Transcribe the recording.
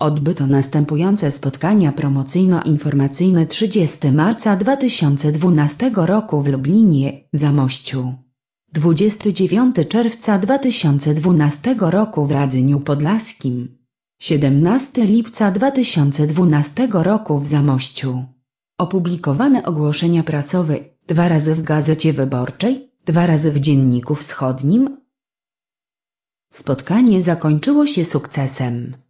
Odbyto następujące spotkania promocyjno-informacyjne 30 marca 2012 roku w Lublinie, Zamościu. 29 czerwca 2012 roku w Radzyniu Podlaskim. 17 lipca 2012 roku w Zamościu. Opublikowane ogłoszenia prasowe dwa razy w Gazecie Wyborczej, dwa razy w Dzienniku Wschodnim. Spotkanie zakończyło się sukcesem.